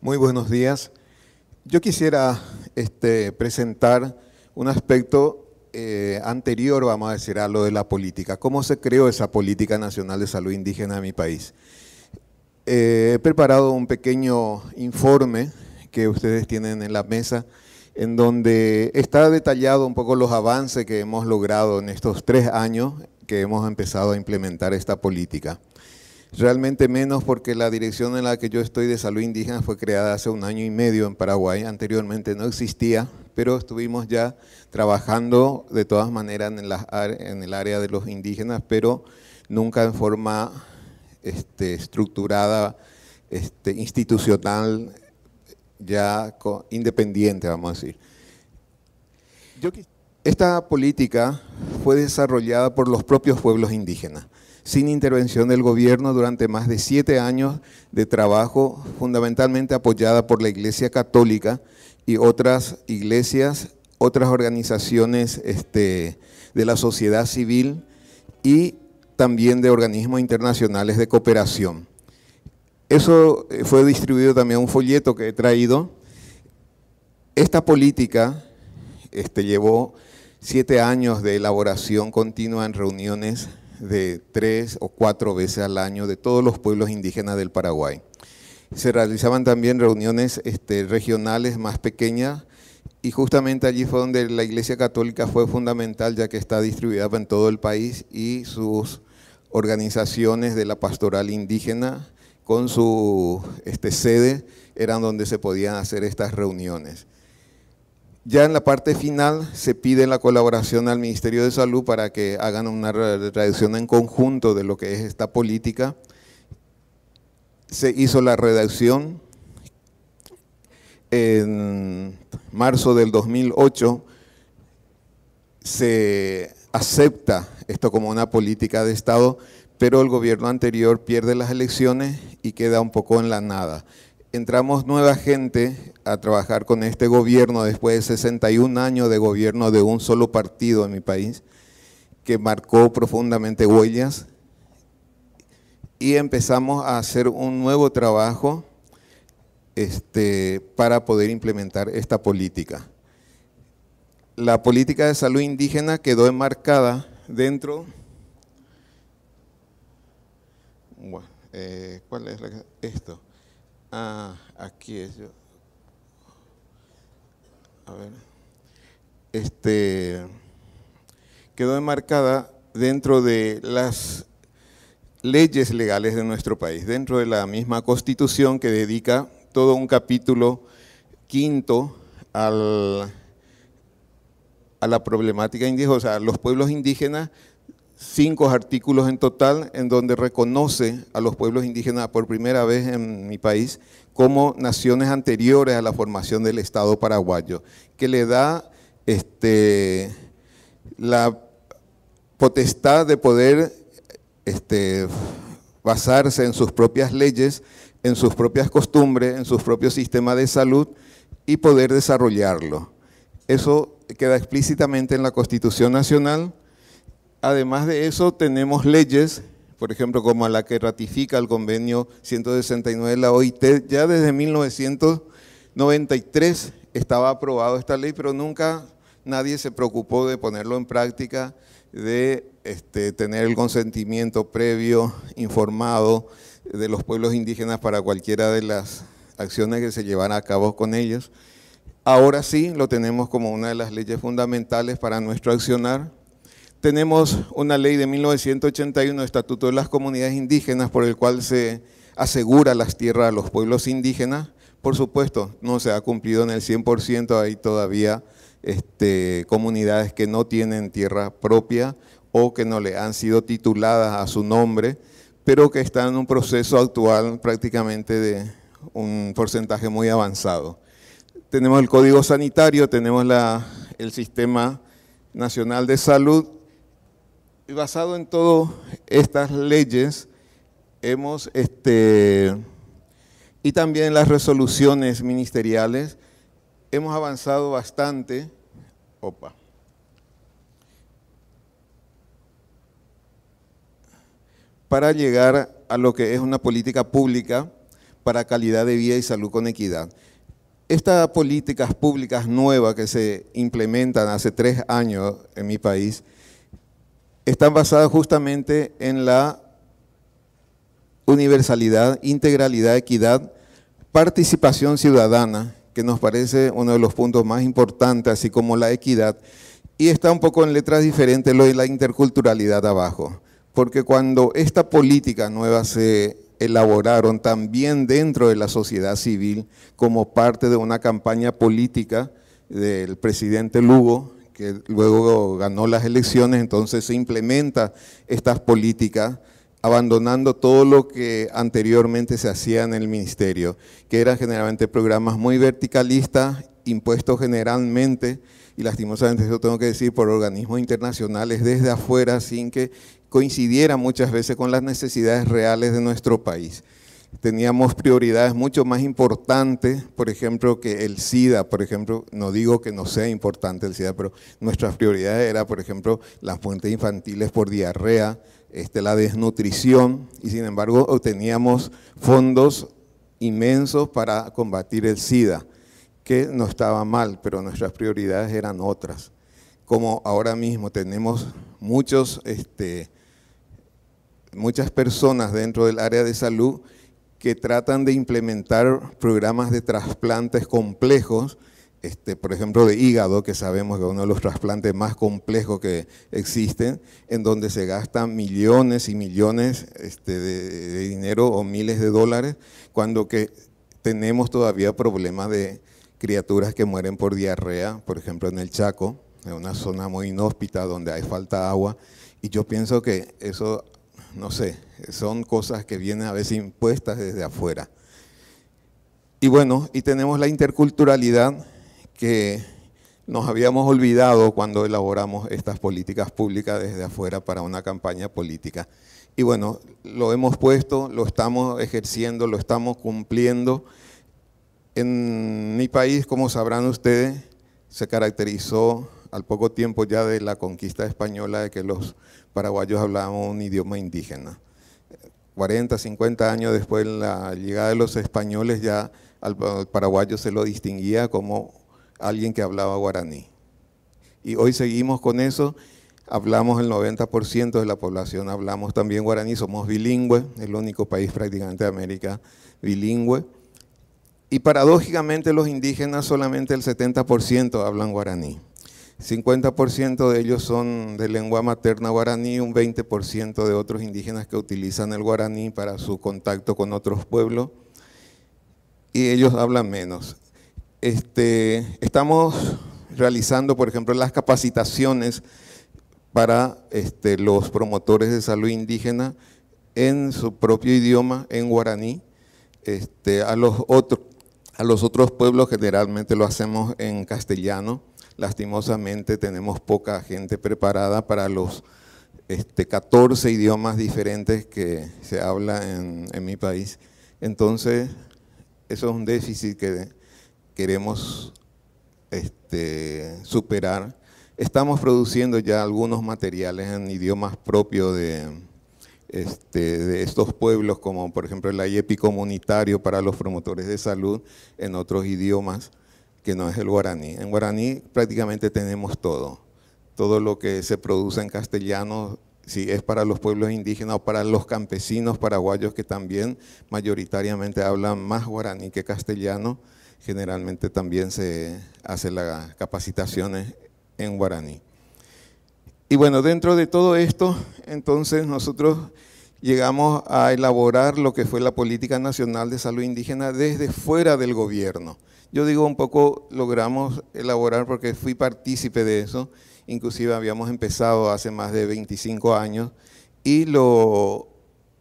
Muy buenos días. Yo quisiera este, presentar un aspecto eh, anterior, vamos a decir, a lo de la política. ¿Cómo se creó esa política nacional de salud indígena en mi país? Eh, he preparado un pequeño informe que ustedes tienen en la mesa, en donde está detallado un poco los avances que hemos logrado en estos tres años que hemos empezado a implementar esta política realmente menos porque la dirección en la que yo estoy de salud indígena fue creada hace un año y medio en Paraguay, anteriormente no existía, pero estuvimos ya trabajando de todas maneras en, en el área de los indígenas, pero nunca en forma este, estructurada, este, institucional, ya independiente, vamos a decir. Esta política fue desarrollada por los propios pueblos indígenas sin intervención del gobierno durante más de siete años de trabajo, fundamentalmente apoyada por la Iglesia Católica y otras iglesias, otras organizaciones este, de la sociedad civil y también de organismos internacionales de cooperación. Eso eh, fue distribuido también un folleto que he traído. Esta política este, llevó siete años de elaboración continua en reuniones de tres o cuatro veces al año de todos los pueblos indígenas del Paraguay. Se realizaban también reuniones este, regionales más pequeñas y justamente allí fue donde la Iglesia Católica fue fundamental ya que está distribuida en todo el país y sus organizaciones de la pastoral indígena con su este, sede eran donde se podían hacer estas reuniones. Ya en la parte final se pide la colaboración al Ministerio de Salud para que hagan una redacción en conjunto de lo que es esta política. Se hizo la redacción en marzo del 2008. Se acepta esto como una política de Estado, pero el gobierno anterior pierde las elecciones y queda un poco en la nada entramos nueva gente a trabajar con este gobierno después de 61 años de gobierno de un solo partido en mi país, que marcó profundamente huellas, y empezamos a hacer un nuevo trabajo este, para poder implementar esta política. La política de salud indígena quedó enmarcada dentro... Bueno, eh, ¿Cuál es la, esto? Ah, aquí es. Yo. A ver. Este quedó enmarcada dentro de las leyes legales de nuestro país, dentro de la misma constitución que dedica todo un capítulo quinto al, a la problemática indígena, o sea, los pueblos indígenas cinco artículos en total en donde reconoce a los pueblos indígenas por primera vez en mi país como naciones anteriores a la formación del Estado paraguayo, que le da este, la potestad de poder este, basarse en sus propias leyes, en sus propias costumbres, en sus propios sistemas de salud y poder desarrollarlo. Eso queda explícitamente en la Constitución Nacional además de eso, tenemos leyes, por ejemplo, como la que ratifica el convenio 169 de la OIT, ya desde 1993 estaba aprobado esta ley, pero nunca nadie se preocupó de ponerlo en práctica, de este, tener el consentimiento previo, informado de los pueblos indígenas para cualquiera de las acciones que se llevaran a cabo con ellos. Ahora sí lo tenemos como una de las leyes fundamentales para nuestro accionar tenemos una ley de 1981, Estatuto de las Comunidades Indígenas, por el cual se asegura las tierras a los pueblos indígenas. Por supuesto, no se ha cumplido en el 100%, hay todavía este, comunidades que no tienen tierra propia o que no le han sido tituladas a su nombre, pero que están en un proceso actual prácticamente de un porcentaje muy avanzado. Tenemos el código sanitario, tenemos el sistema nacional de salud y basado en todas estas leyes, hemos, este, y también las resoluciones ministeriales, hemos avanzado bastante. Opa. para llegar a lo que es una política pública para calidad de vida y salud con equidad. Estas políticas públicas nuevas que se implementan hace tres años en mi país están basadas justamente en la universalidad, integralidad, equidad, participación ciudadana, que nos parece uno de los puntos más importantes, así como la equidad. Y está un poco en letras diferentes lo de la interculturalidad abajo, porque cuando esta política nueva se elaboraron también dentro de la sociedad civil como parte de una campaña política del presidente Lugo, que luego ganó las elecciones, entonces se implementa estas políticas abandonando todo lo que anteriormente se hacía en el ministerio, que eran generalmente programas muy verticalistas, impuestos generalmente, y lastimosamente eso tengo que decir, por organismos internacionales desde afuera, sin que coincidiera muchas veces con las necesidades reales de nuestro país teníamos prioridades mucho más importantes, por ejemplo, que el SIDA, por ejemplo, no digo que no sea importante el SIDA, pero nuestras prioridades eran, por ejemplo, las fuentes infantiles por diarrea, este, la desnutrición, y sin embargo obteníamos fondos inmensos para combatir el SIDA, que no estaba mal, pero nuestras prioridades eran otras. Como ahora mismo tenemos muchos, este, muchas personas dentro del área de salud que tratan de implementar programas de trasplantes complejos, este, por ejemplo de hígado, que sabemos que es uno de los trasplantes más complejos que existen, en donde se gastan millones y millones este, de, dinero o miles de dólares, cuando que tenemos todavía problemas de criaturas que mueren por diarrea, por ejemplo en el Chaco, en una zona muy inhóspita donde hay falta de agua, y yo pienso que eso no sé, son cosas que vienen a veces impuestas desde afuera. Y bueno, y tenemos la interculturalidad que nos habíamos olvidado cuando elaboramos estas políticas públicas desde afuera para una campaña política. Y bueno, lo hemos puesto, lo estamos ejerciendo, lo estamos cumpliendo. En mi país, como sabrán ustedes, se caracterizó al poco tiempo ya de la conquista española de que los paraguayos hablaban un idioma indígena. 40, 50 años después de la llegada de los españoles ya al paraguayo se lo distinguía como alguien que hablaba guaraní. Y hoy seguimos con eso, hablamos el 90% de la población, hablamos también guaraní, somos bilingües, el único país prácticamente de América bilingüe. Y paradójicamente los indígenas solamente el 70% hablan guaraní. 50% de ellos son de lengua materna guaraní, un 20% de otros indígenas que utilizan el guaraní para su contacto con otros pueblos y ellos hablan menos. Este, estamos realizando, por ejemplo, las capacitaciones para este, los promotores de salud indígena en su propio idioma, en guaraní. Este, a los otros pueblos generalmente lo hacemos en castellano Lastimosamente tenemos poca gente preparada para los 14 este, idiomas diferentes que se habla en, mi país. Entonces, eso es un déficit que queremos este, superar. Estamos produciendo ya algunos materiales en idiomas propios de, este, de estos pueblos, como por ejemplo el IEPI e comunitario para los promotores de salud en otros idiomas que no es el guaraní. En guaraní prácticamente tenemos todo. Todo lo que se produce en castellano, si es para los pueblos indígenas o para los campesinos paraguayos que también mayoritariamente hablan más guaraní que castellano, generalmente también se hacen las capacitaciones en guaraní. Y bueno, dentro de todo esto, entonces nosotros llegamos a elaborar lo que fue la política nacional de salud indígena desde fuera del gobierno. Yo digo un poco logramos elaborar porque fui partícipe de eso, inclusive habíamos empezado hace más de 25 años y lo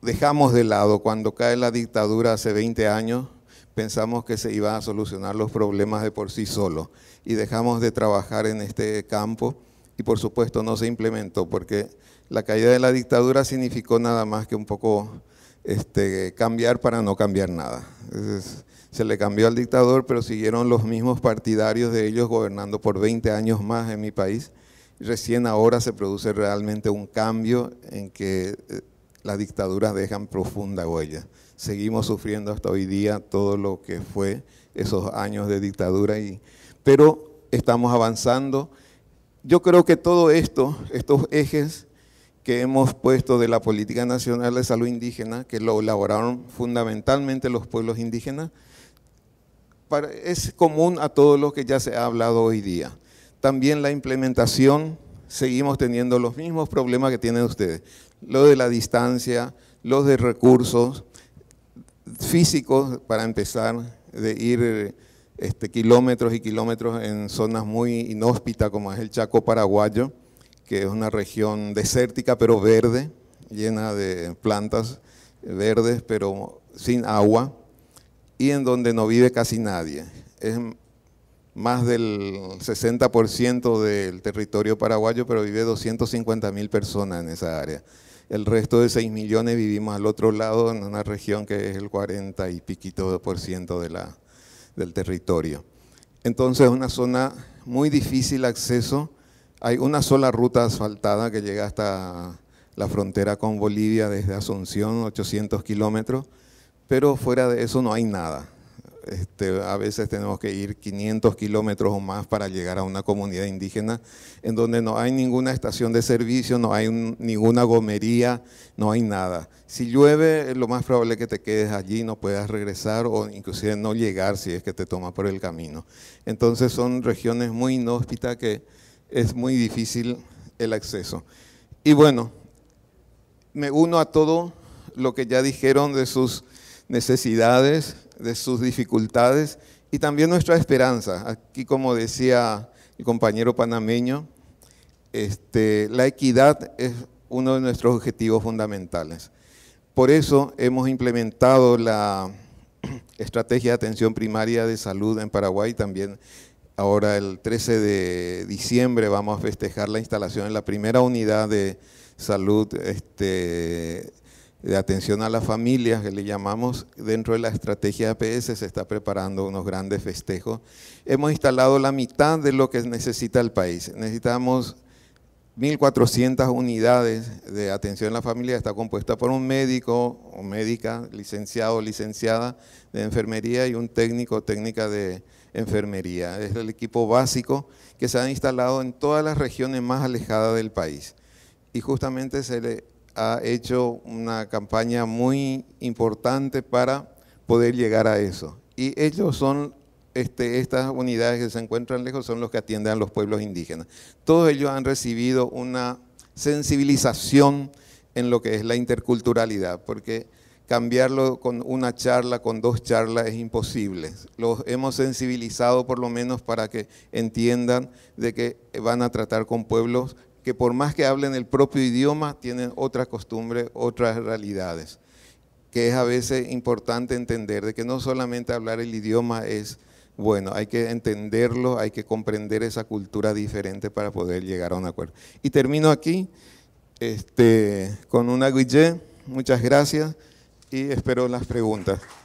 dejamos de lado cuando cae la dictadura hace 20 años, pensamos que se iban a solucionar los problemas de por sí solo y dejamos de trabajar en este campo y por supuesto no se implementó porque la caída de la dictadura significó nada más que un poco este, cambiar para no cambiar nada. se le cambió al dictador, pero siguieron los mismos partidarios de ellos gobernando por 20 años más en mi país. Recién ahora se produce realmente un cambio en que eh, las dictaduras dejan profunda huella. Seguimos sufriendo hasta hoy día todo lo que fue esos años de dictadura, y, pero estamos avanzando. Yo creo que todo esto, estos ejes, que hemos puesto de la Política Nacional de Salud Indígena, que lo elaboraron fundamentalmente los pueblos indígenas, es común a todo lo que ya se ha hablado hoy día. También la implementación, seguimos teniendo los mismos problemas que tienen ustedes, lo de la distancia, los de recursos físicos, para empezar, de ir este, kilómetros y kilómetros en zonas muy inhóspitas como es el Chaco paraguayo, que es una región desértica pero verde, llena de plantas verdes pero sin agua, y en donde no vive casi nadie. Es más del 60% del territorio paraguayo, pero vive 250 mil personas en esa área. El resto de 6 millones vivimos al otro lado, en una región que es el 40 y piquito por ciento de la, del territorio. Entonces es una zona muy difícil acceso hay una sola ruta asfaltada que llega hasta la frontera con Bolivia desde Asunción, 800 kilómetros, pero fuera de eso no hay nada. Este, a veces tenemos que ir 500 kilómetros o más para llegar a una comunidad indígena en donde no hay ninguna estación de servicio, no hay ninguna gomería, no hay nada. Si llueve, eh, lo más probable es que te quedes allí, no puedas regresar o inclusive no llegar si es que te toma por el camino. Entonces son regiones muy inhóspitas que es muy difícil el acceso. Y bueno, me uno a todo lo que ya dijeron de sus necesidades, de sus dificultades y también nuestra esperanza. Aquí, como decía el compañero panameño, este, la equidad es uno de nuestros objetivos fundamentales. Por eso hemos implementado la estrategia de atención primaria de salud en Paraguay, también Ahora el 13 de diciembre vamos a festejar la instalación de la primera unidad de salud este, de atención a las familias, que le llamamos dentro de la estrategia APS, se está preparando unos grandes festejos. Hemos instalado la mitad de lo que necesita el país. Necesitamos 1.400 unidades de atención a la familia, está compuesta por un médico o médica, licenciado o licenciada de enfermería y un técnico o técnica de enfermería. Es el equipo básico que se ha instalado en todas las regiones más alejadas del país. Y justamente se le ha hecho una campaña muy importante para poder llegar a eso. Y ellos son, este, estas unidades que se encuentran lejos son los que atienden a los pueblos indígenas. Todos ellos han recibido una sensibilización en lo que es la interculturalidad, porque cambiarlo con una charla, con dos charlas es imposible. Los hemos sensibilizado por lo menos para que entiendan de que van a tratar con pueblos que por más que hablen el propio idioma, tienen otras costumbres, otras realidades, que es a veces importante entender, de que no solamente hablar el idioma es bueno, hay que entenderlo, hay que comprender esa cultura diferente para poder llegar a un acuerdo. Y termino aquí este, con una guille, muchas gracias y espero las preguntas.